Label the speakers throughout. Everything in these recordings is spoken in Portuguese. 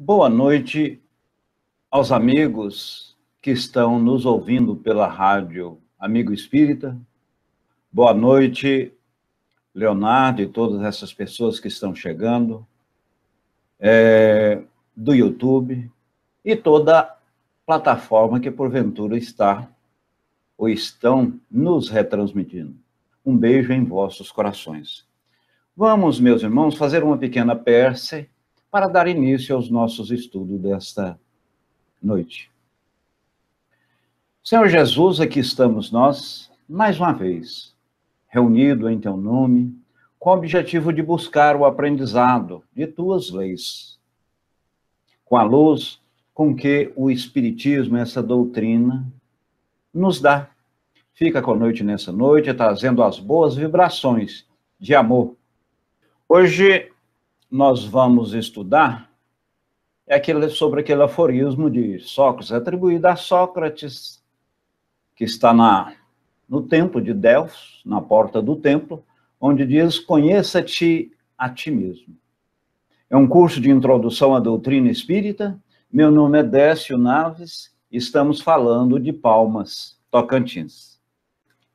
Speaker 1: Boa noite aos amigos que estão nos ouvindo pela rádio Amigo Espírita. Boa noite, Leonardo e todas essas pessoas que estão chegando é, do YouTube e toda plataforma que porventura está ou estão nos retransmitindo. Um beijo em vossos corações. Vamos, meus irmãos, fazer uma pequena prece para dar início aos nossos estudos desta noite. Senhor Jesus, aqui estamos nós, mais uma vez, reunido em teu nome, com o objetivo de buscar o aprendizado de tuas leis, com a luz com que o Espiritismo, essa doutrina, nos dá. Fica com a noite nessa noite, trazendo as boas vibrações de amor. Hoje nós vamos estudar é aquele, sobre aquele aforismo de Sócrates, atribuído a Sócrates, que está na, no templo de Delfos, na porta do templo, onde diz: Conheça-te a ti mesmo. É um curso de introdução à doutrina espírita. Meu nome é Décio Naves, estamos falando de Palmas, Tocantins.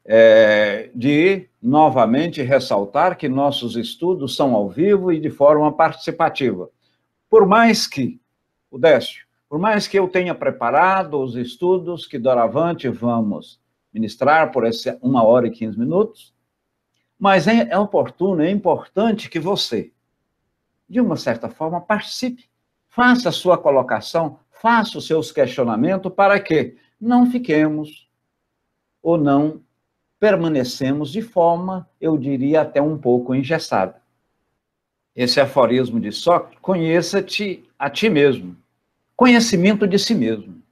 Speaker 1: É, de novamente ressaltar que nossos estudos são ao vivo e de forma participativa. Por mais que, o Décio, por mais que eu tenha preparado os estudos que doravante vamos ministrar por essa uma hora e quinze minutos, mas é, é oportuno, é importante que você, de uma certa forma, participe, faça a sua colocação, faça os seus questionamentos para que não fiquemos ou não permanecemos de forma, eu diria, até um pouco engessada. Esse aforismo de Sócrates, conheça-te a ti mesmo. Conhecimento de si mesmo.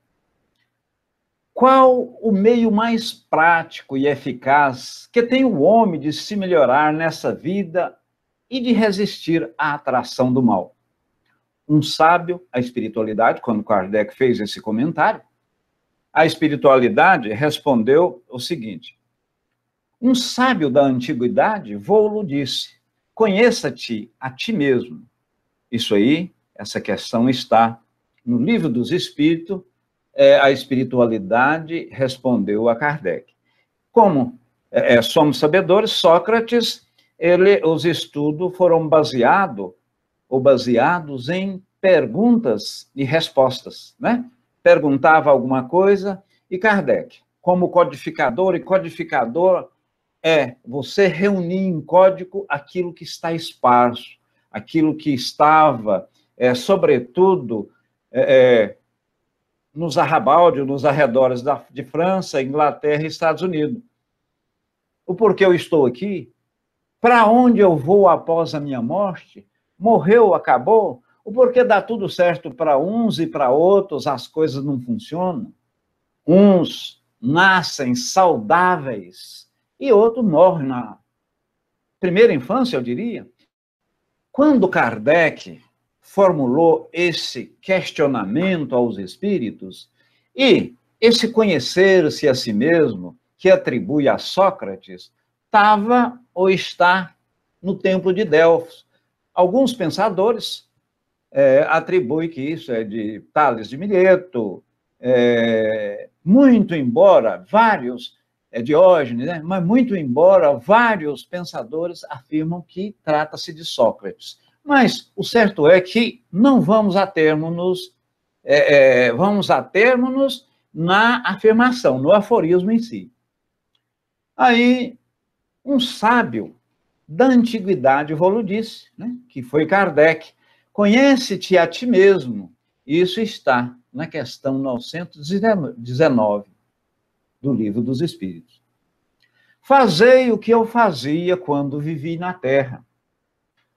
Speaker 1: Qual o meio mais prático e eficaz que tem o homem de se melhorar nessa vida e de resistir à atração do mal? Um sábio, a espiritualidade, quando Kardec fez esse comentário, a espiritualidade respondeu o seguinte: um sábio da antiguidade, Volo, disse: Conheça-te a ti mesmo. Isso aí, essa questão está no Livro dos Espíritos, é, a espiritualidade respondeu a Kardec. Como é, é somos sabedores, Sócrates, ele, os estudos foram baseados ou baseados em perguntas e respostas, né? Perguntava alguma coisa e Kardec, como codificador e codificador é você reunir em código aquilo que está esparso, aquilo que estava, é, sobretudo, é, é, nos arrabaldes, nos arredores da, de França, Inglaterra e Estados Unidos. O porquê eu estou aqui? Para onde eu vou após a minha morte? Morreu, acabou? O porquê dá tudo certo para uns e para outros as coisas não funcionam? Uns nascem saudáveis e outro morre na primeira infância, eu diria. Quando Kardec formulou esse questionamento aos espíritos e esse conhecer-se a si mesmo, que atribui a Sócrates, estava ou está no templo de Delfos. Alguns pensadores é, atribuem que isso é de Tales de Mileto, é, muito embora vários é, Diógenes, né? mas muito embora vários pensadores afirmam que trata-se de Sócrates. Mas o certo é que não vamos a termos, é, é, vamos a termos na afirmação, no aforismo em si. Aí, um sábio da antiguidade, Volo disse, né, que foi Kardec, conhece-te a ti mesmo. Isso está na questão 919 do Livro dos Espíritos. Fazei o que eu fazia quando vivi na terra.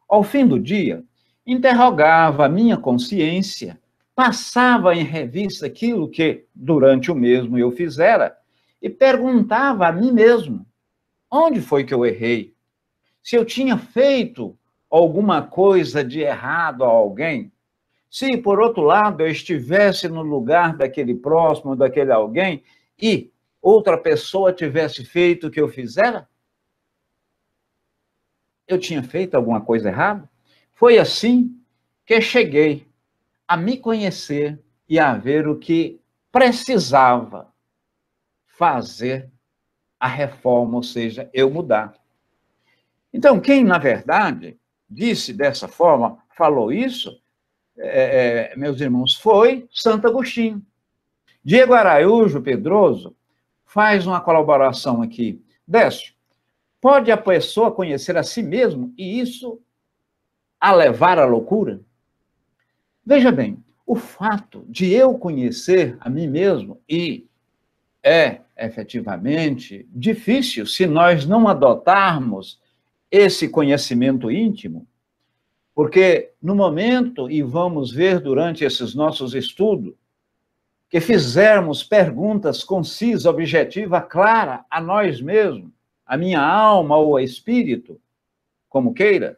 Speaker 1: Ao fim do dia, interrogava a minha consciência, passava em revista aquilo que, durante o mesmo, eu fizera e perguntava a mim mesmo: onde foi que eu errei? Se eu tinha feito alguma coisa de errado a alguém, se, por outro lado, eu estivesse no lugar daquele próximo, daquele alguém, e outra pessoa tivesse feito o que eu fizera? Eu tinha feito alguma coisa errada? Foi assim que cheguei a me conhecer e a ver o que precisava fazer a reforma, ou seja, eu mudar. Então, quem, na verdade, disse dessa forma, falou isso, é, é meus irmãos, foi Santo Agostinho. Diego Araújo Pedroso faz uma colaboração aqui. Décio, pode a pessoa conhecer a si mesmo e isso a levar à loucura? Veja bem, o fato de eu conhecer a mim mesmo e é efetivamente difícil se nós não adotarmos esse conhecimento íntimo, porque no momento, e vamos ver durante esses nossos estudos, que fizermos perguntas concisas, objetiva, clara a nós mesmos, a minha alma ou a espírito, como queira.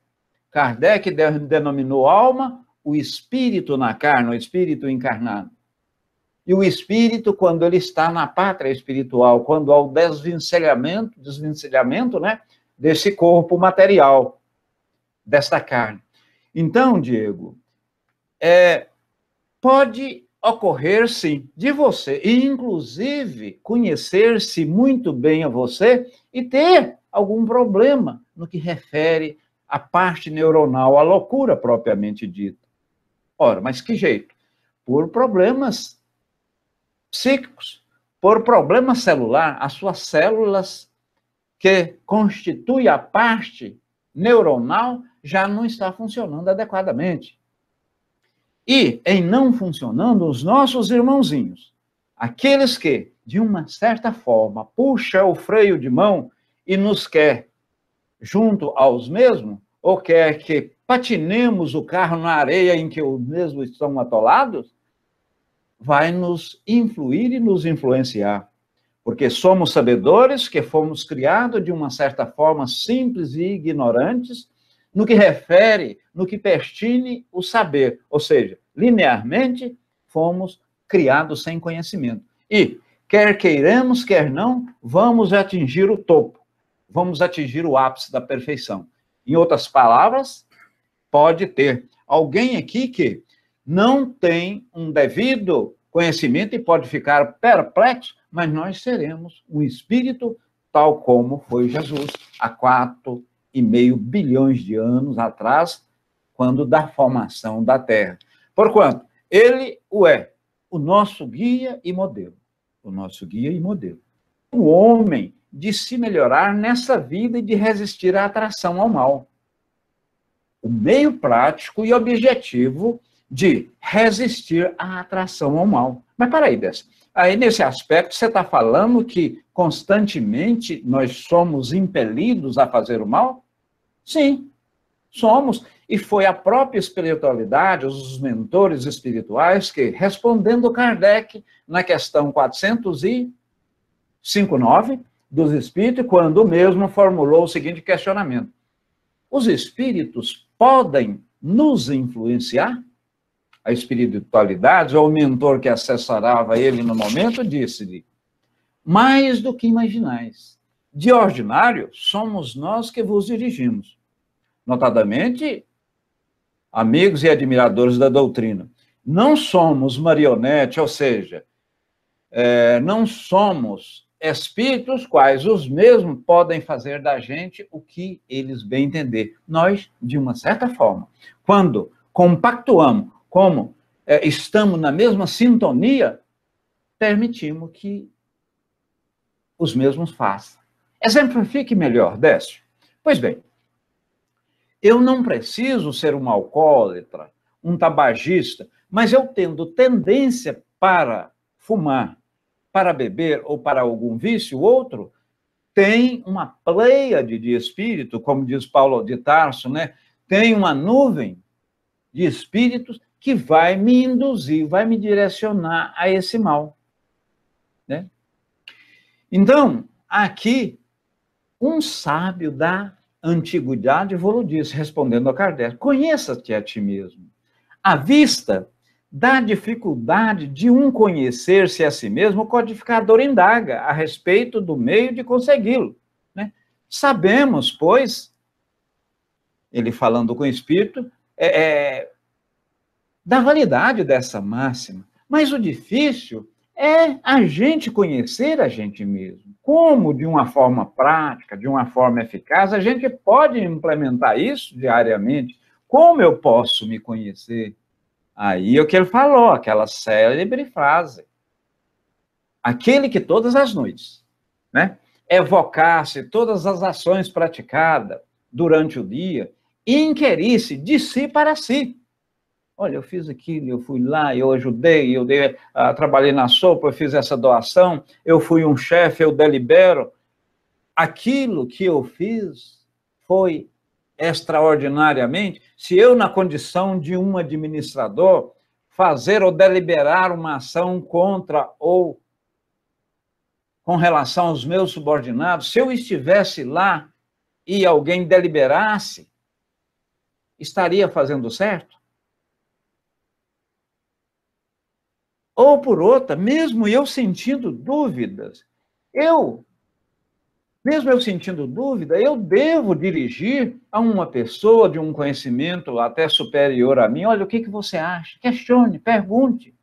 Speaker 1: Kardec denominou alma o espírito na carne, o espírito encarnado. E o espírito quando ele está na pátria espiritual, quando há o desvencilhamento, desvencilhamento, né, desse corpo material, desta carne. Então, Diego, é, pode ocorrer-se de você, e inclusive conhecer-se muito bem a você e ter algum problema no que refere à parte neuronal, à loucura propriamente dita. Ora, mas que jeito? Por problemas psíquicos, por problema celular, as suas células que constituem a parte neuronal já não está funcionando adequadamente. E, em não funcionando, os nossos irmãozinhos, aqueles que, de uma certa forma, puxa o freio de mão e nos quer junto aos mesmos, ou quer que patinemos o carro na areia em que os mesmos estão atolados, vai nos influir e nos influenciar. Porque somos sabedores que fomos criados de uma certa forma simples e ignorantes, no que refere, no que pertine o saber, ou seja, linearmente fomos criados sem conhecimento. E, quer queiramos, quer não, vamos atingir o topo, vamos atingir o ápice da perfeição. Em outras palavras, pode ter alguém aqui que não tem um devido conhecimento e pode ficar perplexo, mas nós seremos um espírito tal como foi Jesus há quatro e meio bilhões de anos atrás, quando da formação da Terra. Porquanto, ele o é, o nosso guia e modelo. O nosso guia e modelo. O homem de se melhorar nessa vida e de resistir à atração ao mal. O meio prático e objetivo de resistir à atração ao mal. Mas peraí, Bessa. Aí, nesse aspecto, você está falando que constantemente nós somos impelidos a fazer o mal? Sim, somos. E foi a própria espiritualidade, os mentores espirituais, que, respondendo Kardec na questão 459 dos Espíritos, quando mesmo formulou o seguinte questionamento: Os Espíritos podem nos influenciar? A espiritualidade, ou o mentor que assessorava ele no momento, disse-lhe: Mais do que imaginais. De ordinário, somos nós que vos dirigimos notadamente amigos e admiradores da doutrina. Não somos marionete, ou seja, é, não somos espíritos quais os mesmos podem fazer da gente o que eles bem entender. Nós, de uma certa forma, quando compactuamos, como é, estamos na mesma sintonia, permitimos que os mesmos façam. Exemplifique melhor, Décio. Pois bem, eu não preciso ser um alcoólatra, um tabagista, mas eu tendo tendência para fumar, para beber ou para algum vício outro, tem uma pleiade de espírito, como diz Paulo de Tarso, né? tem uma nuvem de espíritos que vai me induzir, vai me direcionar a esse mal. Né? Então, aqui, um sábio dá antiguidade Volo diz, respondendo a Kardec: conheça-te a ti mesmo. A vista da dificuldade de um conhecer-se a si mesmo, o codificador indaga a respeito do meio de consegui-lo. Né? Sabemos, pois, ele falando com o Espírito, é, é, da validade dessa máxima, mas o difícil é a gente conhecer a gente mesmo. Como, de uma forma prática, de uma forma eficaz, a gente pode implementar isso diariamente? Como eu posso me conhecer? Aí é o que ele falou, aquela célebre frase. Aquele que todas as noites, né? Evocasse todas as ações praticadas durante o dia e inquirisse de si para si. Olha, eu fiz aquilo, eu fui lá, eu ajudei, eu dei, uh, trabalhei na sopa, eu fiz essa doação, eu fui um chefe, eu delibero. Aquilo que eu fiz foi extraordinariamente. Se eu, na condição de um administrador, fazer ou deliberar uma ação contra ou com relação aos meus subordinados, se eu estivesse lá e alguém deliberasse, estaria fazendo certo? ou por outra, mesmo eu sentindo dúvidas, eu, mesmo eu sentindo dúvida, eu devo dirigir a uma pessoa de um conhecimento até superior a mim, olha, o que, que você acha? Questione, pergunte.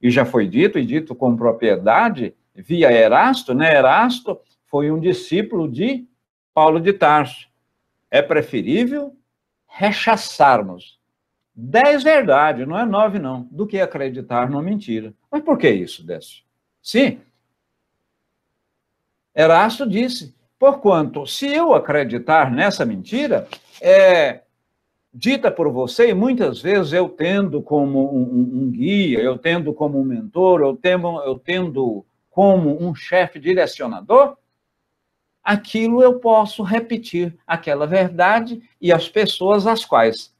Speaker 1: E já foi dito, e dito com propriedade, via Erasto, né? Erasto foi um discípulo de Paulo de Tarso. É preferível rechaçarmos dez é verdades, não é nove, não, do que acreditar numa mentira. Mas por que isso, Décio? Sim, Erasto disse, porquanto, se eu acreditar nessa mentira, é, dita por você, e muitas vezes eu tendo como um, um, um guia, eu tendo como um mentor, eu tendo, eu tendo como um chefe direcionador, aquilo eu posso repetir, aquela verdade e as pessoas às quais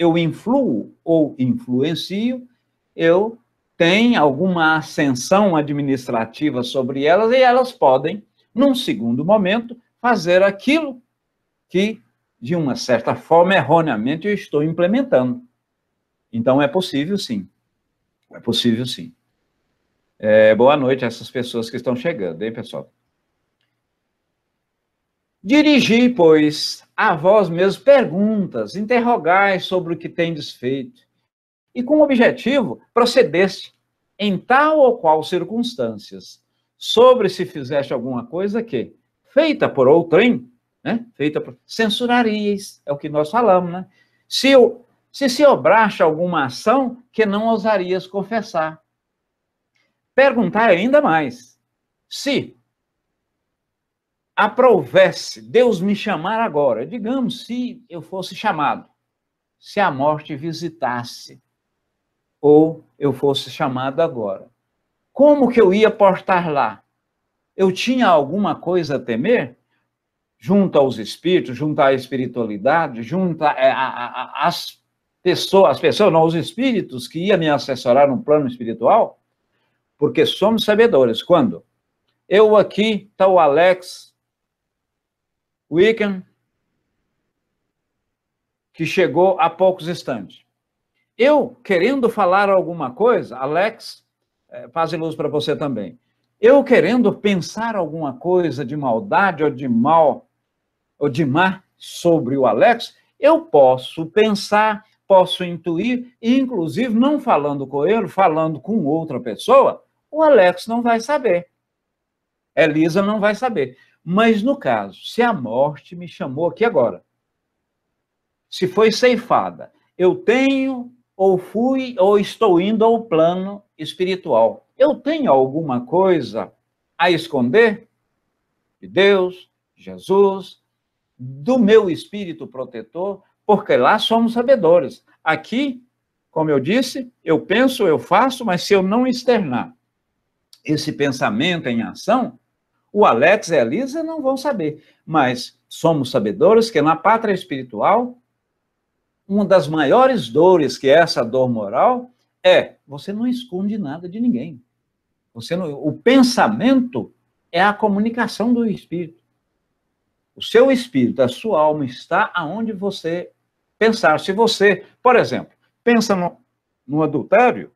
Speaker 1: eu influo ou influencio, eu tenho alguma ascensão administrativa sobre elas e elas podem, num segundo momento, fazer aquilo que, de uma certa forma, erroneamente eu estou implementando. Então, é possível sim. É possível sim. É, boa noite a essas pessoas que estão chegando, hein, pessoal? Dirigi, pois, a vós mesmos perguntas, interrogais sobre o que tendes feito, e com o objetivo procedeste em tal ou qual circunstâncias, sobre se fizeste alguma coisa que, feita por outrem, né, feita por, censurarias é o que nós falamos, né? Se, se se obraste alguma ação que não ousarias confessar. perguntar ainda mais, se aprovesse Deus me chamar agora, digamos, se eu fosse chamado, se a morte visitasse, ou eu fosse chamado agora, como que eu ia portar lá? Eu tinha alguma coisa a temer? Junto aos espíritos, junto à espiritualidade, junto às pessoas, as pessoas, não, os espíritos que iam me assessorar no plano espiritual? Porque somos sabedores. Quando? Eu aqui, está o Alex, Wiccan, que chegou há poucos instantes. Eu, querendo falar alguma coisa, Alex, faz é, ilusão luz para você também. Eu querendo pensar alguma coisa de maldade ou de mal ou de má sobre o Alex, eu posso pensar, posso intuir, e inclusive não falando com ele, falando com outra pessoa, o Alex não vai saber. Elisa não vai saber. Mas no caso, se a morte me chamou aqui agora, se foi ceifada, eu tenho ou fui ou estou indo ao plano espiritual. Eu tenho alguma coisa a esconder de Deus, Jesus, do meu espírito protetor, porque lá somos sabedores. Aqui, como eu disse, eu penso, eu faço, mas se eu não externar esse pensamento em ação, o Alex e a Elisa não vão saber, mas somos sabedores que na pátria espiritual, uma das maiores dores, que é essa dor moral, é você não esconde nada de ninguém. Você não, o pensamento é a comunicação do espírito. O seu espírito, a sua alma está aonde você pensar. Se você, por exemplo, pensa no, no adultério,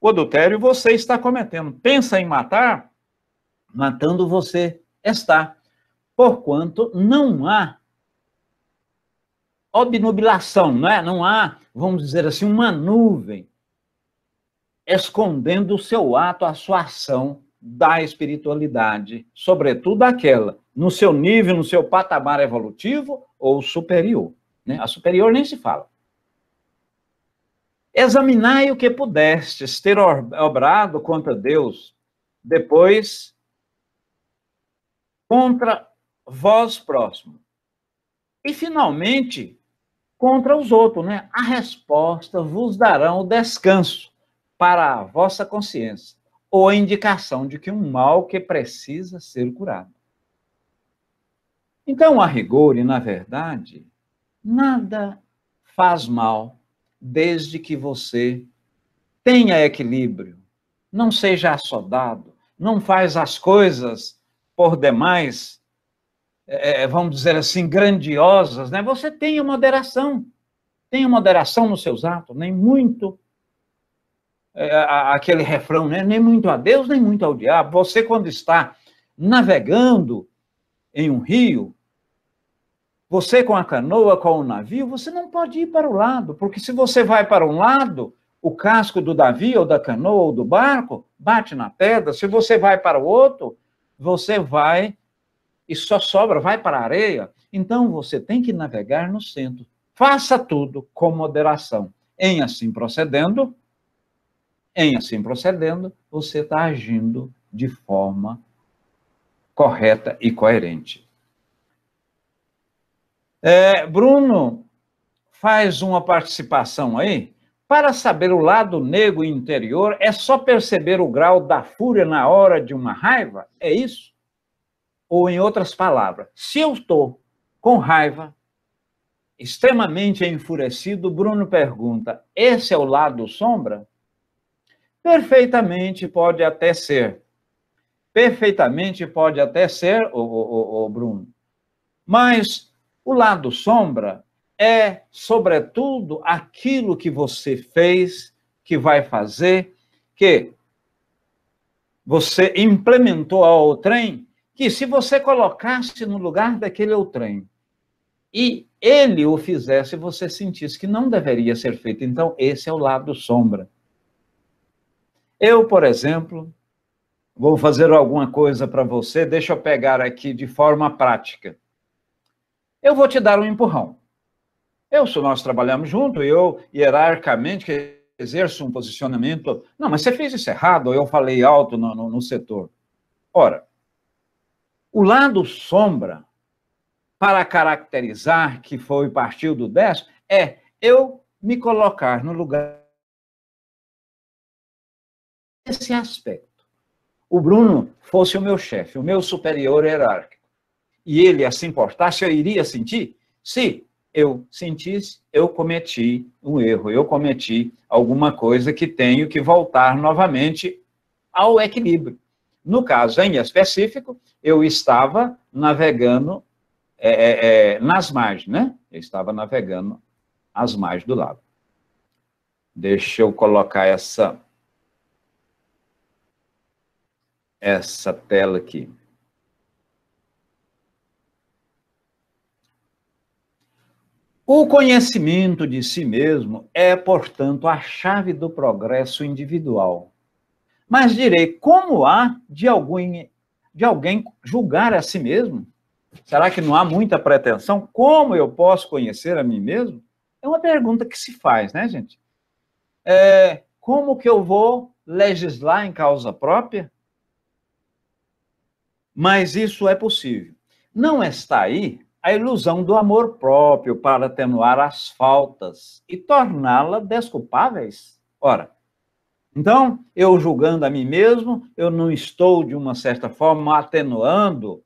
Speaker 1: o adultério você está cometendo. Pensa em matar, matando você está, porquanto não há obnubilação, não é? Não há, vamos dizer assim, uma nuvem escondendo o seu ato, a sua ação da espiritualidade, sobretudo aquela no seu nível, no seu patamar evolutivo ou superior. Né? A superior nem se fala. Examinai o que pudestes ter obrado contra Deus, depois contra vós próximo. E, finalmente, contra os outros, né? A resposta vos darão o descanso para a vossa consciência, ou a indicação de que um mal que precisa ser curado. Então, a rigor, e na verdade, nada faz mal desde que você tenha equilíbrio, não seja assodado, não faz as coisas por demais, é, é, vamos dizer assim, grandiosas, né? você tenha moderação. Tenha moderação nos seus atos, nem muito é, aquele refrão, né? nem muito a Deus, nem muito ao diabo. Você, quando está navegando em um rio, você com a canoa, com o navio, você não pode ir para o lado, porque se você vai para um lado, o casco do navio, ou da canoa, ou do barco, bate na pedra. Se você vai para o outro, você vai e só sobra, vai para a areia, então você tem que navegar no centro. Faça tudo com moderação. Em assim procedendo, em assim procedendo, você está agindo de forma correta e coerente. É, Bruno faz uma participação aí para saber o lado negro interior, é só perceber o grau da fúria na hora de uma raiva? É isso? Ou, em outras palavras, se eu estou com raiva, extremamente enfurecido, Bruno pergunta: esse é o lado sombra? Perfeitamente pode até ser. Perfeitamente pode até ser, o, Bruno. Mas o lado sombra é, sobretudo, aquilo que você fez, que vai fazer, que você implementou ao trem, que se você colocasse no lugar daquele outrem e ele o fizesse, você sentisse que não deveria ser feito. Então, esse é o lado sombra. Eu, por exemplo, vou fazer alguma coisa para você, deixa eu pegar aqui de forma prática. Eu vou te dar um empurrão. Eu, nós trabalhamos junto, eu hierarquicamente exerço um posicionamento. Não, mas você fez isso errado, ou eu falei alto no, no, no setor. Ora, o lado sombra, para caracterizar que foi partiu do 10, é eu me colocar no lugar esse aspecto. O Bruno fosse o meu chefe, o meu superior hierárquico, e ele assim portasse, eu iria sentir? Sim, eu sentisse, eu cometi um erro, eu cometi alguma coisa que tenho que voltar novamente ao equilíbrio. No caso em específico, eu estava navegando é, é, é nas margens, né? Eu estava navegando às margens do lago. Deixa eu colocar essa, essa tela aqui. O conhecimento de si mesmo é, portanto, a chave do progresso individual. Mas direi, como há de alguém, de alguém julgar a si mesmo? Será que não há muita pretensão? Como eu posso conhecer a mim mesmo? É uma pergunta que se faz, né, gente? É, como que eu vou legislar em causa própria? Mas isso é possível. Não está aí a ilusão do amor próprio para atenuar as faltas e torná-la desculpáveis? Ora, então, eu julgando a mim mesmo, eu não estou, de uma certa forma, atenuando,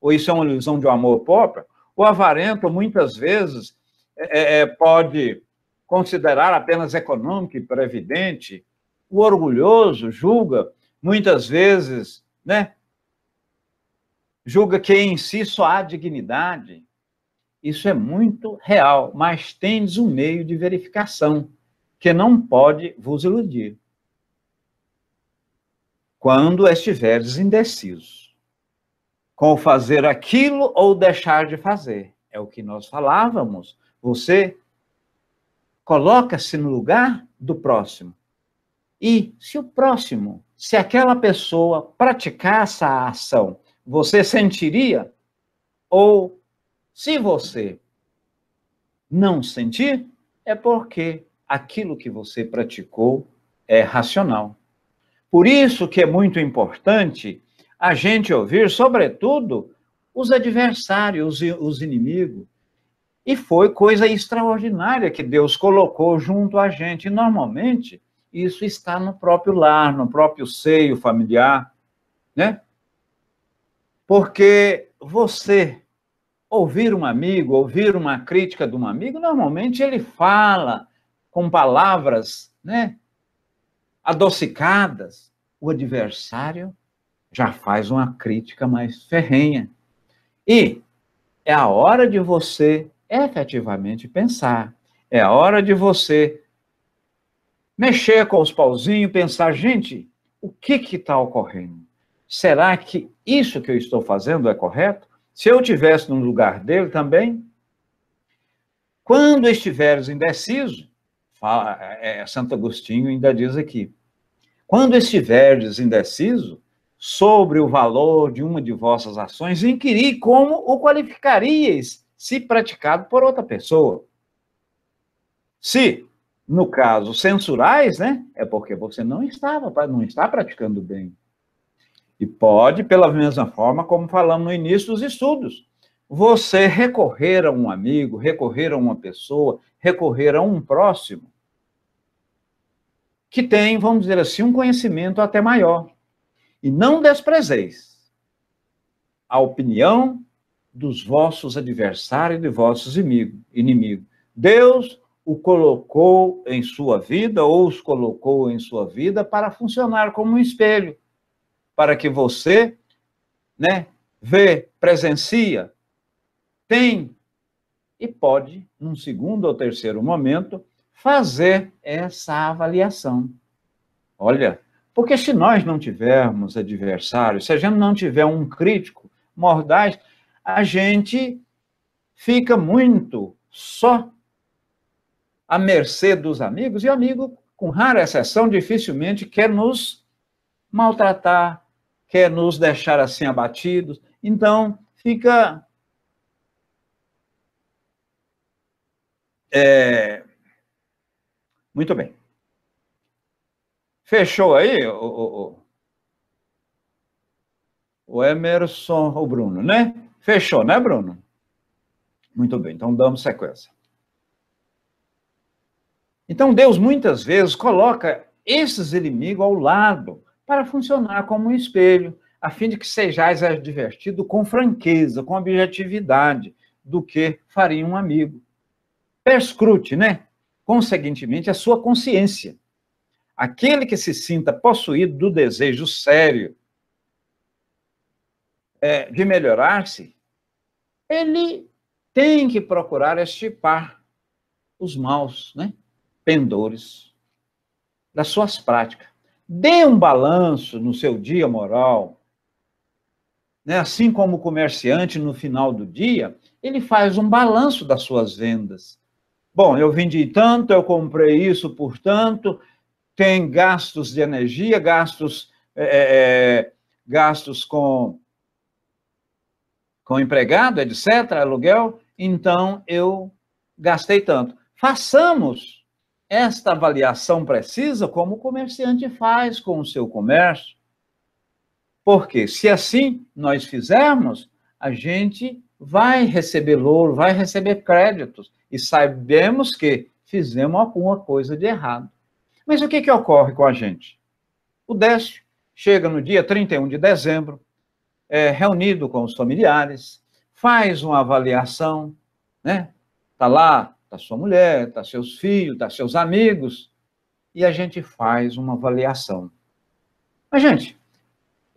Speaker 1: ou isso é uma ilusão de um amor próprio? O avarento, muitas vezes, é, é, é, pode considerar apenas econômico e previdente. O orgulhoso julga, muitas vezes, né, julga que em si só há dignidade, isso é muito real, mas tens um meio de verificação que não pode vos iludir. Quando estiveres indeciso, com fazer aquilo ou deixar de fazer, é o que nós falávamos, você coloca-se no lugar do próximo. E se o próximo, se aquela pessoa praticar essa ação, você sentiria? Ou se você não sentir, é porque aquilo que você praticou é racional. Por isso que é muito importante a gente ouvir, sobretudo, os adversários, os inimigos. E foi coisa extraordinária que Deus colocou junto a gente. E normalmente, isso está no próprio lar, no próprio seio familiar, né? Porque você ouvir um amigo, ouvir uma crítica de um amigo, normalmente ele fala com palavras, né, adocicadas. O adversário já faz uma crítica mais ferrenha. E é a hora de você efetivamente pensar. É a hora de você mexer com os pauzinhos, pensar, gente, o que que está ocorrendo? será que isso que eu estou fazendo é correto? Se eu tivesse no lugar dele também, quando estiveres indeciso, fala, é, é, Santo Agostinho ainda diz aqui, quando estiveres indeciso sobre o valor de uma de vossas ações, inquiri como o qualificarias se praticado por outra pessoa. Se, no caso, censurais, né, é porque você não estava, não está praticando bem. E pode, pela mesma forma, como falamos no início dos estudos, você recorrer a um amigo, recorrer a uma pessoa, recorrer a um próximo, que tem, vamos dizer assim, um conhecimento até maior. E não desprezeis a opinião dos vossos adversários e de vossos inimigos. Deus o colocou em sua vida, ou os colocou em sua vida, para funcionar como um espelho para que você, né, vê, presencia, tem e pode, num segundo ou terceiro momento, fazer essa avaliação. Olha, porque se nós não tivermos adversário, se a gente não tiver um crítico mordaz, a gente fica muito só à mercê dos amigos, e o amigo, com rara exceção, dificilmente quer nos maltratar, quer nos deixar assim abatidos. Então, fica. É... Muito bem. Fechou aí, o, o, o Emerson, o Bruno, né? Fechou, né, Bruno? Muito bem, então damos sequência. Então, Deus muitas vezes coloca esses inimigos ao lado para funcionar como um espelho, a fim de que sejais advertido com franqueza, com objetividade, do que faria um amigo. Perscrute, né? Conseguintemente, a sua consciência. Aquele que se sinta possuído do desejo sério é, de melhorar-se, ele tem que procurar estipar os maus né, pendores das suas práticas Dê um balanço no seu dia moral. Né? Assim como o comerciante, no final do dia, ele faz um balanço das suas vendas. Bom, eu vendi tanto, eu comprei isso por tanto, tem gastos de energia, gastos, é, é, é gastos com, com empregado, etc., aluguel, então eu gastei tanto. Façamos esta avaliação precisa, como o comerciante faz com o seu comércio. Porque se assim nós fizermos, a gente vai receber louro, vai receber créditos e sabemos que fizemos alguma coisa de errado. Mas o que, que ocorre com a gente? O Décio chega no dia 31 de dezembro, é reunido com os familiares, faz uma avaliação, né? Está lá está sua mulher, está seus filhos, está seus amigos, e a gente faz uma avaliação. Mas, gente,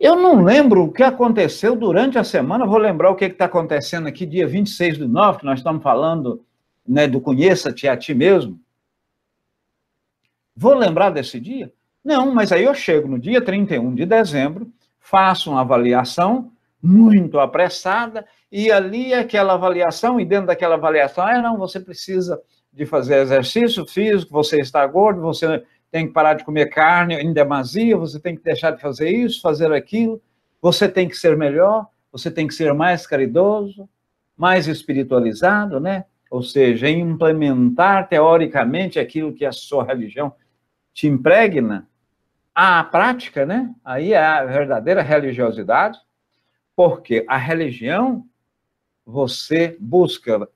Speaker 1: eu não lembro o que aconteceu durante a semana, vou lembrar o que está acontecendo aqui, dia 26 do nove, que nós estamos falando né, do Conheça-te a ti mesmo. Vou lembrar desse dia? Não, mas aí eu chego no dia 31 de dezembro, faço uma avaliação muito apressada, e ali aquela avaliação, e dentro daquela avaliação, é não, você precisa de fazer exercício físico, você está gordo, você tem que parar de comer carne em demasia, é você tem que deixar de fazer isso, fazer aquilo, você tem que ser melhor, você tem que ser mais caridoso, mais espiritualizado, né? Ou seja, implementar teoricamente aquilo que a sua religião te impregna à prática, né? Aí é a verdadeira religiosidade. Porque a religião, você busca,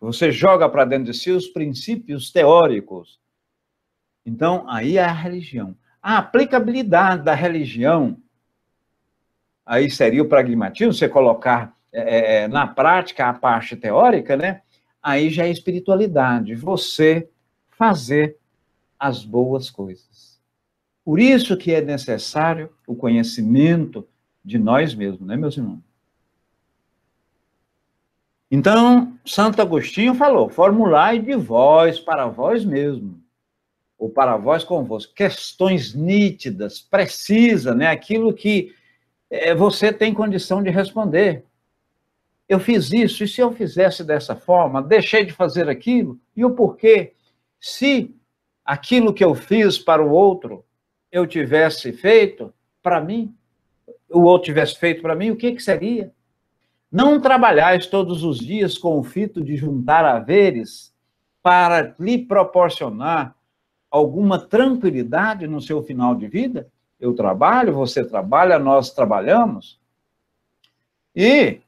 Speaker 1: você joga para dentro de si os princípios teóricos. Então, aí é a religião. A aplicabilidade da religião, aí seria o pragmatismo, você colocar é, é, é, na prática a parte teórica, né? Aí já é espiritualidade, você fazer as boas coisas. Por isso que é necessário o conhecimento de nós mesmos, né, meus irmãos? Então, Santo Agostinho falou: formulai de vós para vós mesmo, ou para vós convosco, questões nítidas, precisa, né? aquilo que é, você tem condição de responder. Eu fiz isso, e se eu fizesse dessa forma, deixei de fazer aquilo, e o porquê? Se aquilo que eu fiz para o outro eu tivesse feito para mim, o outro tivesse feito para mim, o que, que seria? Não trabalhais todos os dias com o fito de juntar haveres para lhe proporcionar alguma tranquilidade no seu final de vida? Eu trabalho, você trabalha, nós trabalhamos. E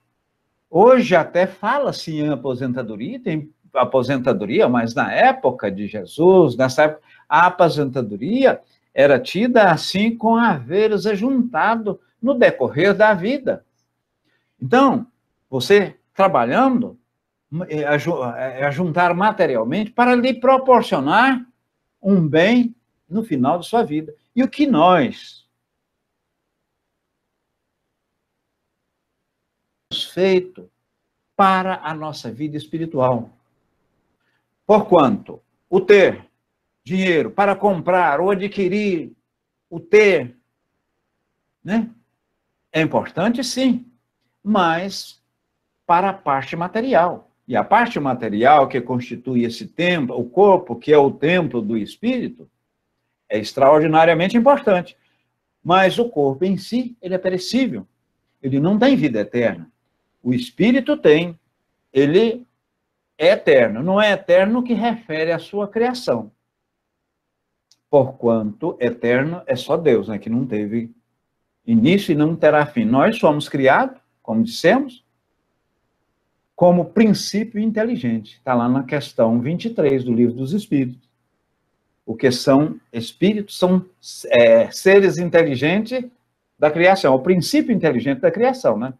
Speaker 1: hoje até fala-se em aposentadoria, tem aposentadoria, mas na época de Jesus, nessa época, a aposentadoria era tida assim com haveres ajuntado no decorrer da vida. Então, você trabalhando, é, é, é, é materialmente para lhe proporcionar um bem no final de sua vida. E o que nós feito para a nossa vida espiritual? Porquanto o ter dinheiro para comprar ou adquirir o ter, né? É importante, sim, mas para a parte material. E a parte material que constitui esse templo, o corpo, que é o templo do espírito, é extraordinariamente importante. Mas o corpo em si, ele é perecível. Ele não tem vida eterna. O espírito tem, ele é eterno. Não é eterno que refere à sua criação. Porquanto eterno é só Deus, né, que não teve início e não terá fim. Nós somos criados, como dissemos, como princípio inteligente. Está lá na questão 23 do Livro dos Espíritos. O que são espíritos são é, seres inteligentes da criação, o princípio inteligente da criação, né?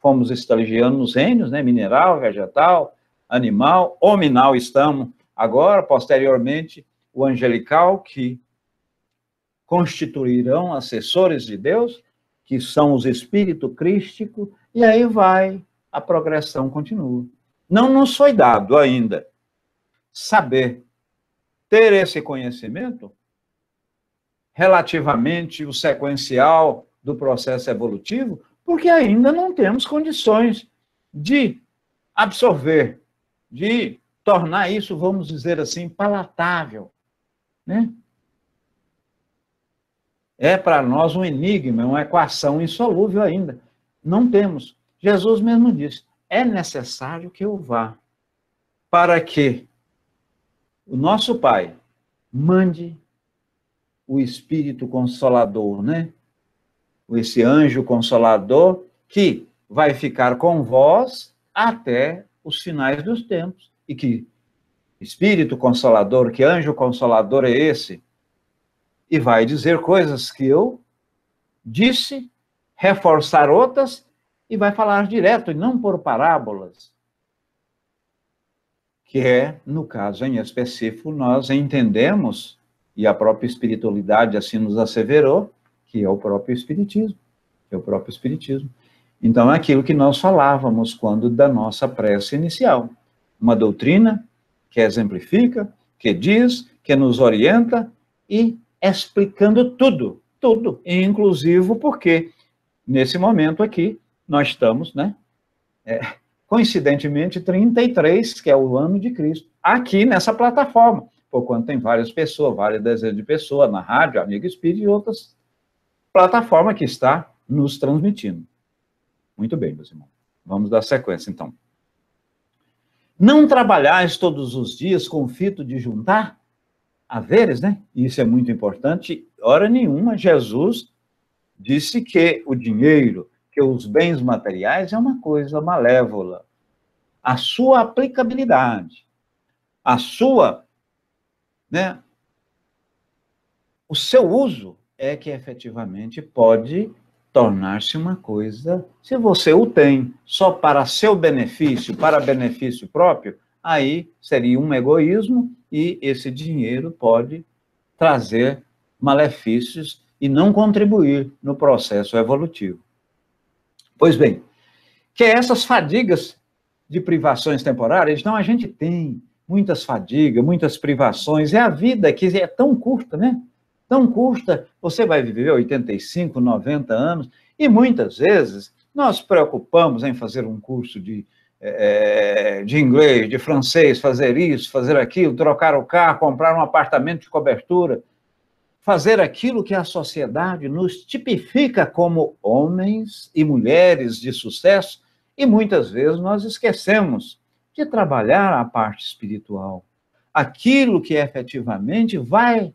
Speaker 1: Fomos estagiando nos reinos, né? Mineral, vegetal, animal, hominal estamos agora, posteriormente, o angelical, que constituirão assessores de Deus, que são os espírito crístico, e aí vai, a progressão continua. Não nos foi dado ainda saber ter esse conhecimento relativamente o sequencial do processo evolutivo, porque ainda não temos condições de absorver, de tornar isso, vamos dizer assim, palatável, né? É para nós um enigma, uma equação insolúvel ainda. Não temos. Jesus mesmo disse: é necessário que eu vá, para que o nosso Pai mande o Espírito Consolador, né? Esse anjo consolador que vai ficar com vós até os finais dos tempos e que Espírito Consolador, que anjo consolador é esse? e vai dizer coisas que eu disse, reforçar outras e vai falar direto e não por parábolas. Que é, no caso em específico, nós entendemos, e a própria espiritualidade assim nos asseverou, que é o próprio Espiritismo. É o próprio Espiritismo. Então, é aquilo que nós falávamos quando da nossa prece inicial. Uma doutrina que exemplifica, que diz, que nos orienta e é explicando tudo, tudo, inclusive porque nesse momento aqui nós estamos, né? É, coincidentemente, 33, que é o ano de Cristo, aqui nessa plataforma, por quanto tem várias pessoas, várias dezenas de pessoas na rádio, Amigo Espírito e outras plataformas que está nos transmitindo. Muito bem, meus irmãos. Vamos dar sequência, então. Não trabalhais todos os dias com fito de juntar? haveres, né? Isso é muito importante. Hora nenhuma, Jesus disse que o dinheiro, que os bens materiais é uma coisa malévola. A sua aplicabilidade, a sua, né? O seu uso é que efetivamente pode tornar-se uma coisa, se você o tem só para seu benefício, para benefício próprio, aí seria um egoísmo e esse dinheiro pode trazer malefícios e não contribuir no processo evolutivo. Pois bem, que essas fadigas de privações temporárias, então a gente tem muitas fadigas, muitas privações, é a vida que é tão curta, né? Tão curta, você vai viver 85, 90 anos, e muitas vezes nós preocupamos em fazer um curso de é, de inglês, de francês, fazer isso, fazer aquilo, trocar o carro, comprar um apartamento de cobertura, fazer aquilo que a sociedade nos tipifica como homens e mulheres de sucesso, e muitas vezes nós esquecemos de trabalhar a parte espiritual, aquilo que efetivamente vai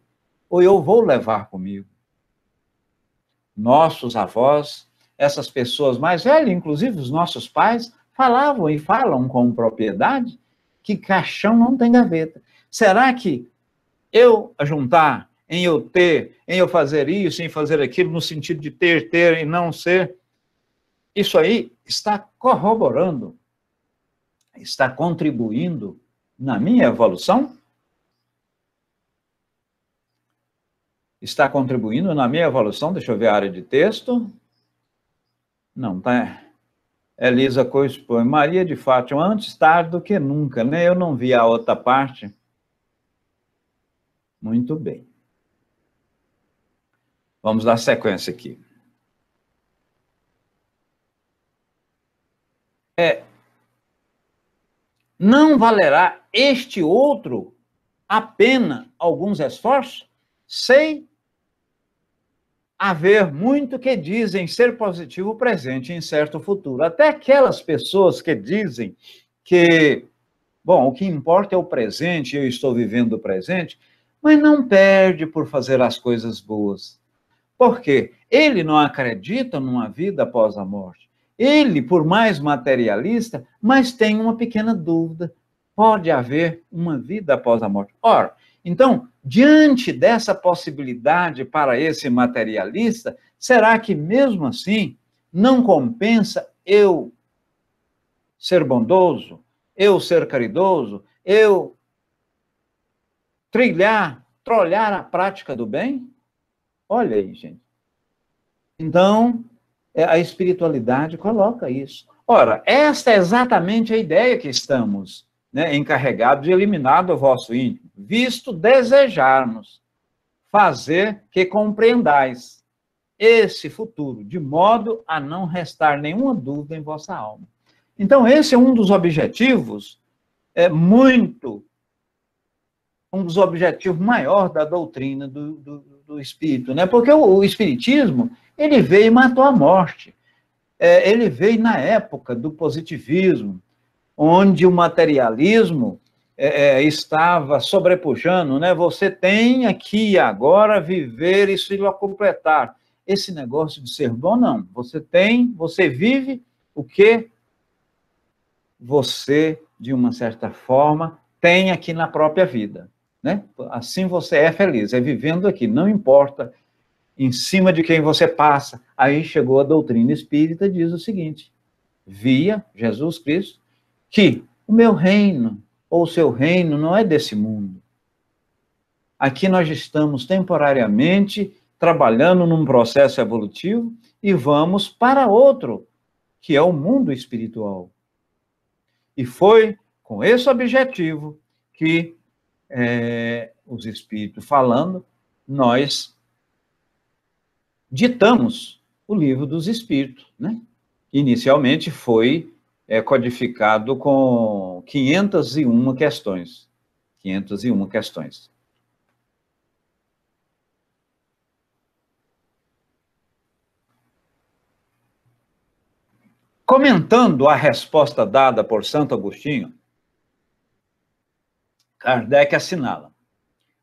Speaker 1: ou eu vou levar comigo. Nossos avós, essas pessoas mais velhas, inclusive os nossos pais, falavam e falam com propriedade que caixão não tem gaveta. Será que eu juntar em eu ter, em eu fazer isso, em fazer aquilo, no sentido de ter, ter e não ser, isso aí está corroborando, está contribuindo na minha evolução? Está contribuindo na minha evolução? Deixa eu ver a área de texto. Não, tá. Elisa Coispõe. Maria de Fátima, é antes tarde do que nunca, né? Eu não vi a outra parte. Muito bem. Vamos dar sequência aqui. É, não valerá este outro a pena alguns esforços? Sei haver muito que dizem ser positivo presente em certo futuro. Até aquelas pessoas que dizem que, bom, o que importa é o presente, eu estou vivendo o presente, mas não perde por fazer as coisas boas. Por quê? Ele não acredita numa vida após a morte. Ele, por mais materialista, mas tem uma pequena dúvida. Pode haver uma vida após a morte. Ora, então, Diante dessa possibilidade para esse materialista, será que mesmo assim não compensa eu ser bondoso, eu ser caridoso, eu trilhar, trolhar a prática do bem? Olha aí, gente. Então, é, a espiritualidade coloca isso. Ora, esta é exatamente a ideia que estamos né, de eliminar do vosso íntimo, visto desejarmos fazer que compreendais esse futuro, de modo a não restar nenhuma dúvida em vossa alma. Então, esse é um dos objetivos, é muito, um dos objetivos maior da doutrina do, do, do Espírito, né? Porque o, o, Espiritismo, ele veio e matou a morte. É, ele veio na época do positivismo, onde o materialismo é, é, estava sobrepujando, né? Você tem aqui agora viver isso e se completar. Esse negócio de ser bom, não. Você tem, você vive o que você, de uma certa forma, tem aqui na própria vida. Né? Assim você é feliz, é vivendo aqui, não importa em cima de quem você passa. Aí chegou a doutrina espírita diz o seguinte: via Jesus Cristo, que o meu reino ou o seu reino não é desse mundo. Aqui nós estamos temporariamente trabalhando num processo evolutivo e vamos para outro, que é o mundo espiritual. E foi com esse objetivo que é, os espíritos falando, nós ditamos o livro dos espíritos, né? Inicialmente foi é codificado com 501 questões. 501 questões. Comentando a resposta dada por Santo Agostinho, Kardec assinala: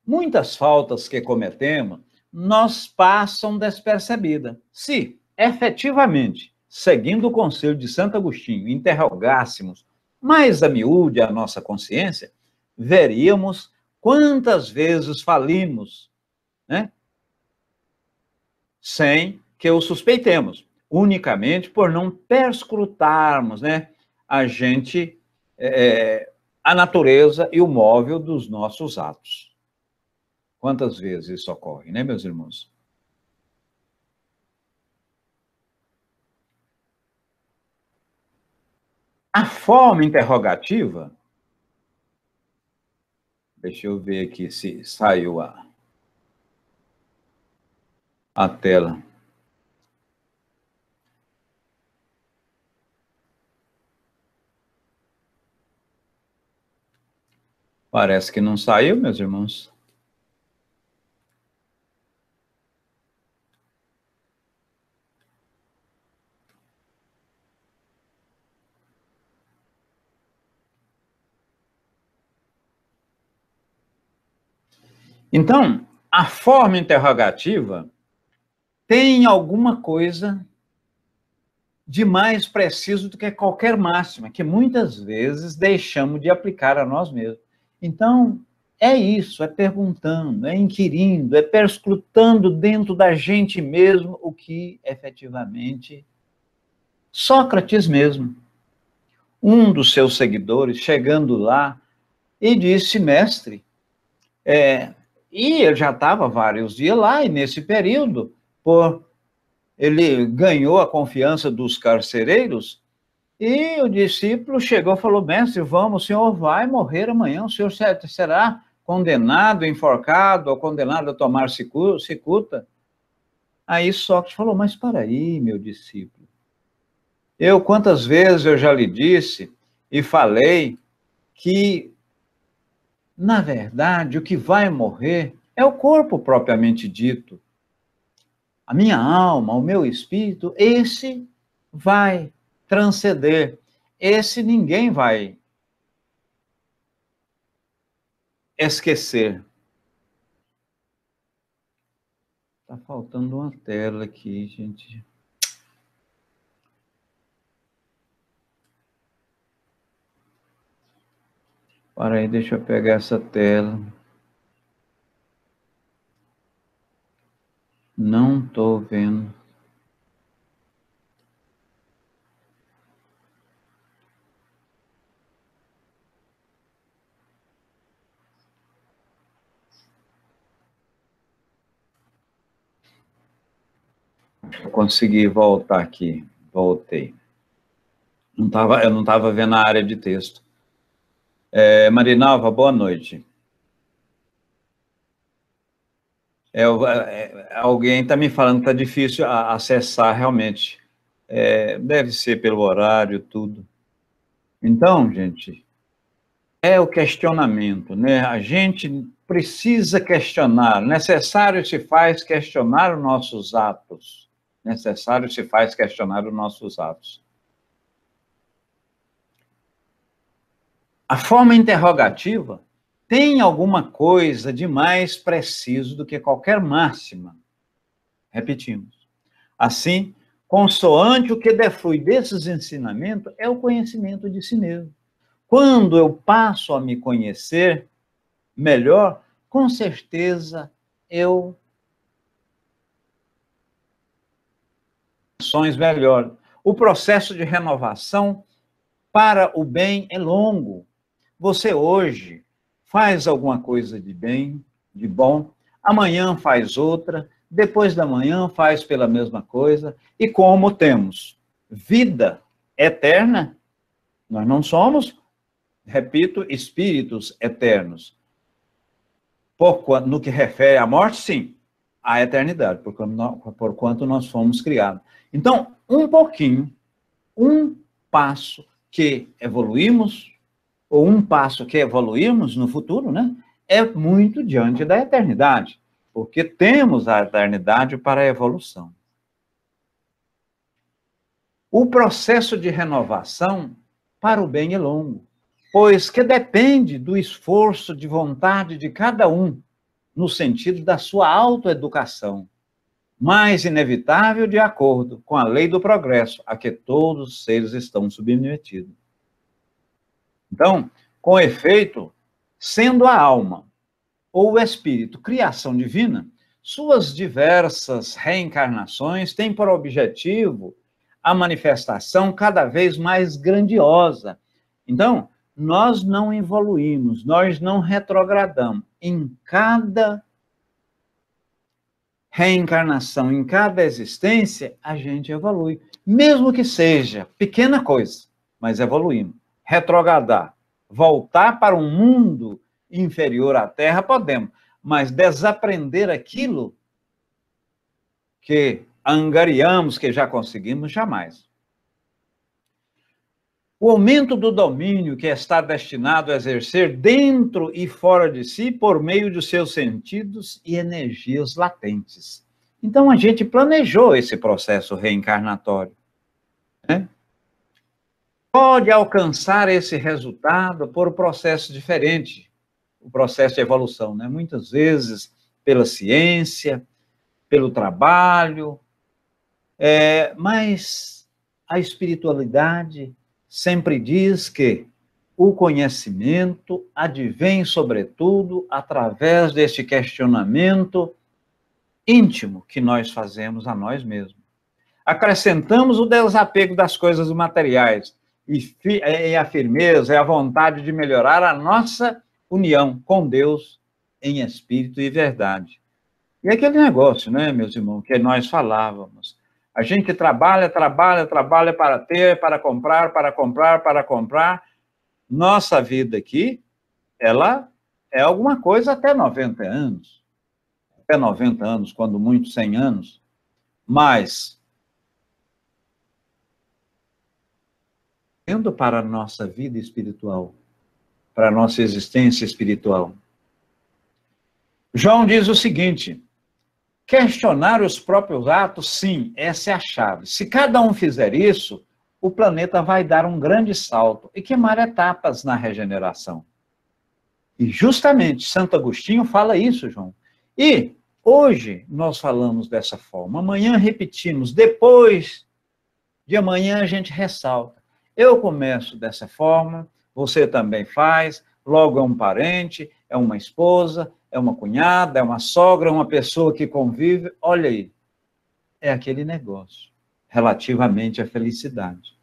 Speaker 1: muitas faltas que cometemos nós passam despercebida. Se, efetivamente, seguindo o conselho de Santo Agostinho, interrogássemos mais a miúde a nossa consciência, veríamos quantas vezes falimos, né? Sem que o suspeitemos, unicamente por não perscrutarmos, né? A gente, é, é a natureza e o móvel dos nossos atos. Quantas vezes isso ocorre, né, meus irmãos? A forma interrogativa. Deixa eu ver aqui se saiu a, a tela. Parece que não saiu, meus irmãos. Então, a forma interrogativa tem alguma coisa de mais preciso do que qualquer máxima, que muitas vezes deixamos de aplicar a nós mesmos. Então, é isso, é perguntando, é inquirindo, é perscrutando dentro da gente mesmo o que efetivamente Sócrates mesmo, um dos seus seguidores, chegando lá, e disse, mestre, é, e eu já estava vários dias lá, e nesse período, por ele ganhou a confiança dos carcereiros, e o discípulo chegou e falou: Mestre, vamos, o senhor vai morrer amanhã, o senhor será condenado, enforcado, ou condenado a tomar cicuta. Aí Sócrates falou: Mas para aí, meu discípulo. Eu, quantas vezes eu já lhe disse e falei que na verdade, o que vai morrer é o corpo propriamente dito. A minha alma, o meu espírito, esse vai transcender. Esse ninguém vai esquecer. Está faltando uma tela aqui, gente. Para aí, deixa eu pegar essa tela. Não estou vendo. consegui voltar aqui. Voltei. Não tava, eu não estava vendo a área de texto. É, Marinalva, boa noite. É, é, é alguém está me falando que está difícil acessar realmente. É, deve ser pelo horário, tudo. Então, gente, é o questionamento, né? A gente precisa questionar. Necessário se faz questionar os nossos atos. Necessário se faz questionar os nossos atos. A forma interrogativa tem alguma coisa de mais preciso do que qualquer máxima. Repetimos. Assim, consoante o que deflui desses ensinamentos é o conhecimento de si mesmo. Quando eu passo a me conhecer melhor, com certeza eu ações O processo de renovação para o bem é longo, você hoje faz alguma coisa de bem, de bom, amanhã faz outra, depois da manhã faz pela mesma coisa, e como temos vida eterna, nós não somos, repito, espíritos eternos. no que refere à morte, sim, à eternidade, por quanto nós fomos criados. Então, um pouquinho, um passo que evoluímos ou um passo que evoluirmos no futuro, né, é muito diante da eternidade, porque temos a eternidade para a evolução. O processo de renovação para o bem é longo, pois que depende do esforço de vontade de cada um, no sentido da sua autoeducação, mas inevitável de acordo com a lei do progresso a que todos os seres estão submetidos. Então, com efeito, sendo a alma ou o espírito criação divina, suas diversas reencarnações têm por objetivo a manifestação cada vez mais grandiosa. Então, nós não evoluímos, nós não retrogradamos. Em cada reencarnação, em cada existência, a gente evolui, mesmo que seja pequena coisa, mas evoluímos retrogradar, voltar para um mundo inferior à Terra, podemos, mas desaprender aquilo que angariamos, que já conseguimos, jamais. O aumento do domínio que está destinado a exercer dentro e fora de si por meio de seus sentidos e energias latentes. Então a gente planejou esse processo reencarnatório. Né? pode alcançar esse resultado por um processo diferente, o processo de evolução, né? Muitas vezes pela ciência, pelo trabalho, é, mas a espiritualidade sempre diz que o conhecimento advém, sobretudo, através deste questionamento íntimo que nós fazemos a nós mesmos. Acrescentamos o desapego das coisas materiais e, é, e a firmeza é a vontade de melhorar a nossa união com Deus em espírito e verdade. E aquele negócio, né, meus irmãos, que nós falávamos. A gente trabalha, trabalha, trabalha para ter, para comprar, para comprar, para comprar. Nossa vida aqui, ela é alguma coisa até 90 anos. Até 90 anos, quando muito 100 anos. Mas trazendo para a nossa vida espiritual, para a nossa existência espiritual. João diz o seguinte: questionar os próprios atos, sim, essa é a chave. Se cada um fizer isso, o planeta vai dar um grande salto e queimar etapas na regeneração. E justamente Santo Agostinho fala isso, João. E hoje nós falamos dessa forma, amanhã repetimos, depois de amanhã a gente ressalta. Eu começo dessa forma, você também faz, logo é um parente, é uma esposa, é uma cunhada, é uma sogra, uma pessoa que convive. Olha aí, é aquele negócio relativamente à felicidade.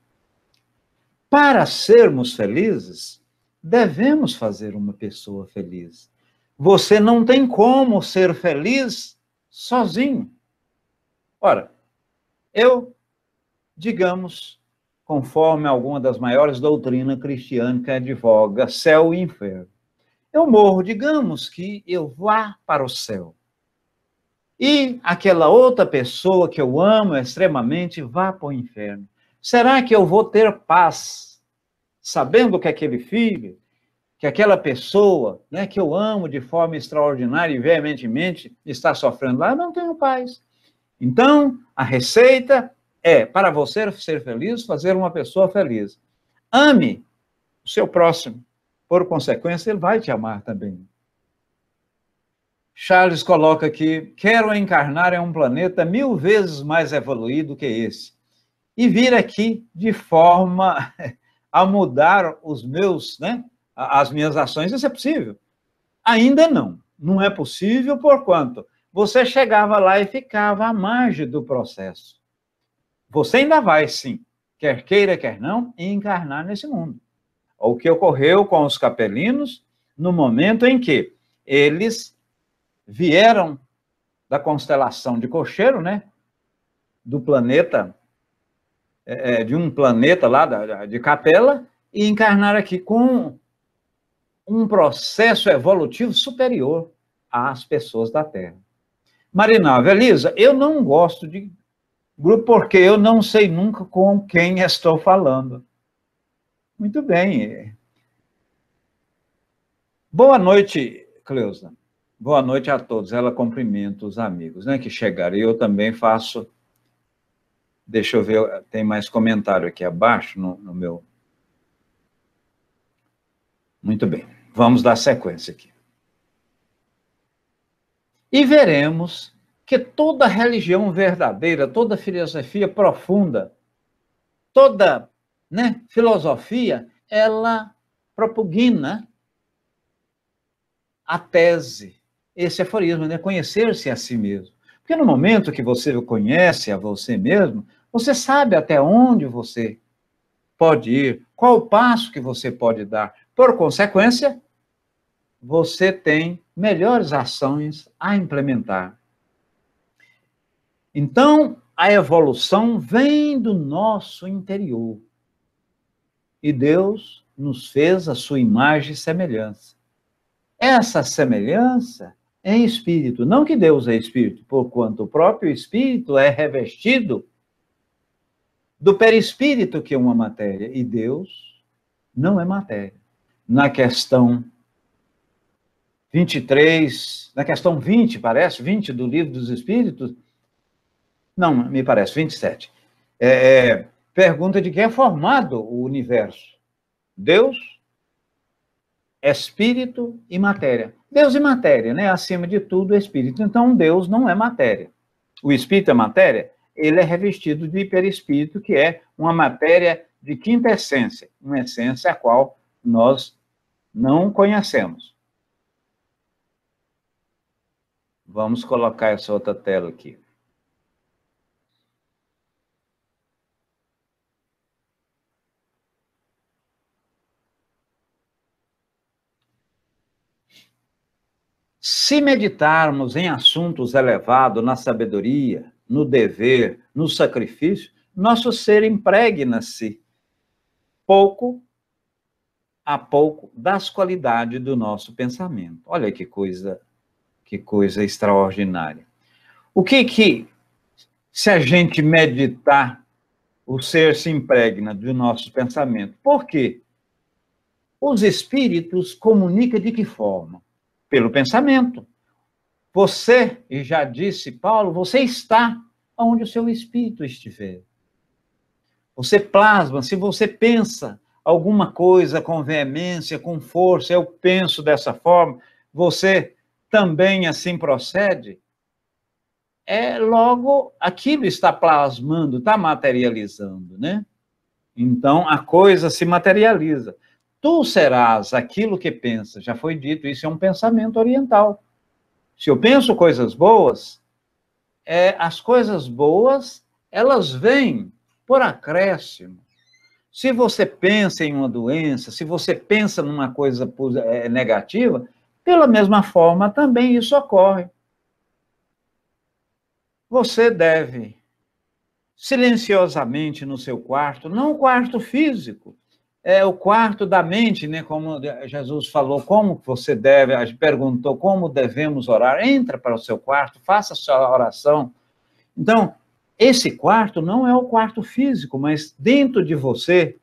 Speaker 1: Para sermos felizes, devemos fazer uma pessoa feliz. Você não tem como ser feliz sozinho. Ora, eu, digamos, conforme alguma das maiores doutrinas cristianas que advoga céu e inferno. Eu morro, digamos que eu vá para o céu. E aquela outra pessoa que eu amo extremamente vá para o inferno. Será que eu vou ter paz, sabendo que aquele filho, que aquela pessoa né, que eu amo de forma extraordinária e veementemente está sofrendo lá? Eu não tenho paz. Então, a receita é, para você ser feliz, fazer uma pessoa feliz. Ame o seu próximo. Por consequência, ele vai te amar também. Charles coloca aqui: quero encarnar em um planeta mil vezes mais evoluído que esse e vir aqui de forma a mudar os meus, né, as minhas ações. Isso é possível? Ainda não. Não é possível porquanto você chegava lá e ficava à margem do processo. Você ainda vai, sim, quer queira, quer não, encarnar nesse mundo. O que ocorreu com os capelinos no momento em que eles vieram da constelação de Cocheiro, né? Do planeta, é, é de um planeta lá da, de Capela, e encarnar aqui com um processo evolutivo superior às pessoas da Terra. Marinalva, Elisa, eu não gosto de Grupo, porque eu não sei nunca com quem estou falando. Muito bem. Boa noite, Cleusa. Boa noite a todos. Ela cumprimenta os amigos né, que chegaram. E eu também faço. Deixa eu ver, tem mais comentário aqui abaixo no, no meu. Muito bem, vamos dar sequência aqui. E veremos que toda religião verdadeira, toda filosofia profunda, toda né, filosofia, ela propugna a tese, esse aforismo, né? conhecer-se a si mesmo. Porque no momento que você conhece a você mesmo, você sabe até onde você pode ir, qual o passo que você pode dar. Por consequência, você tem melhores ações a implementar. Então, a evolução vem do nosso interior. E Deus nos fez a sua imagem e semelhança. Essa semelhança é em espírito, não que Deus é espírito, porquanto o próprio espírito é revestido do perispírito que é uma matéria, e Deus não é matéria. Na questão 23, na questão 20, parece, 20 do Livro dos Espíritos, não, me parece, 27. É, é, pergunta de quem é formado o universo: Deus, espírito e matéria. Deus e matéria, né? Acima de tudo, espírito. Então, Deus não é matéria. O espírito é matéria, ele é revestido de hiperespírito, que é uma matéria de quinta essência, uma essência a qual nós não conhecemos. Vamos colocar essa outra tela aqui. Se meditarmos em assuntos elevados na sabedoria, no dever, no sacrifício, nosso ser impregna-se pouco a pouco das qualidades do nosso pensamento. Olha que coisa, que coisa extraordinária. O que que se a gente meditar, o ser se impregna do nosso pensamento? Por quê? Os espíritos comunicam de que forma? Pelo pensamento. Você, e já disse Paulo, você está onde o seu espírito estiver. Você plasma, se você pensa alguma coisa com veemência, com força, eu penso dessa forma, você também assim procede, é logo aquilo está plasmando, está materializando, né? Então a coisa se materializa. Tu serás aquilo que pensas. Já foi dito, isso é um pensamento oriental. Se eu penso coisas boas, é, as coisas boas, elas vêm por acréscimo. Se você pensa em uma doença, se você pensa numa coisa é, negativa, pela mesma forma também isso ocorre. Você deve silenciosamente no seu quarto, não o quarto físico, é o quarto da mente, né? Como Jesus falou, como você deve, perguntou como devemos orar. Entra para o seu quarto, faça a sua oração. Então, esse quarto não é o quarto físico, mas dentro de você,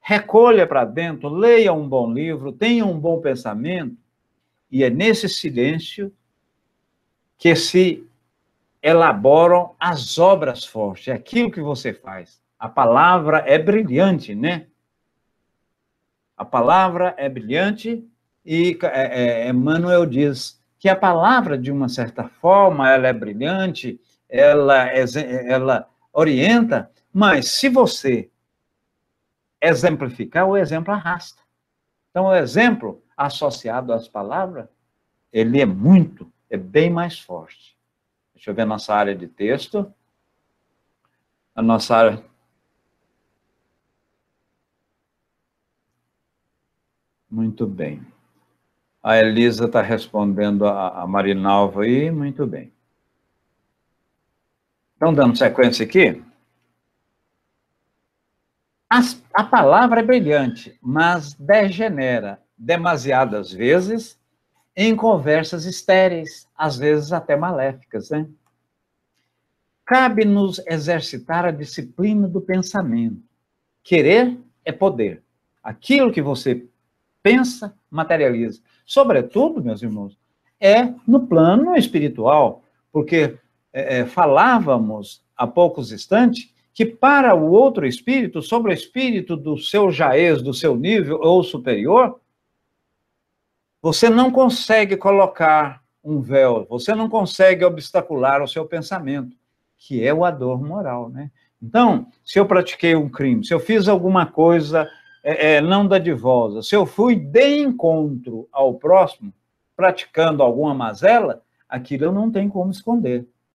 Speaker 1: recolha para dentro, leia um bom livro, tenha um bom pensamento, e é nesse silêncio que se elaboram as obras fortes, é aquilo que você faz. A palavra é brilhante, né? A palavra é brilhante e é, é, Emmanuel diz que a palavra, de uma certa forma, ela é brilhante, ela, ela orienta, mas se você exemplificar, o exemplo arrasta. Então, o exemplo associado às palavras, ele é muito, é bem mais forte. Deixa eu ver a nossa área de texto. A nossa área Muito bem. A Elisa está respondendo a, a Marinalva aí, muito bem. Estão dando sequência aqui? As, a palavra é brilhante, mas degenera demasiadas vezes em conversas estéreis, às vezes até maléficas, né? Cabe-nos exercitar a disciplina do pensamento. Querer é poder. Aquilo que você pensa, materializa. Sobretudo, meus irmãos, é no plano espiritual, porque é, é, falávamos há poucos instantes que para o outro espírito, sobre o espírito do seu jaez, do seu nível ou superior, você não consegue colocar um véu, você não consegue obstacular o seu pensamento, que é o ador moral, né? Então, se eu pratiquei um crime, se eu fiz alguma coisa é, é, não dadivosa, se eu fui de encontro ao próximo, praticando alguma mazela, aquilo eu não tenho como esconder.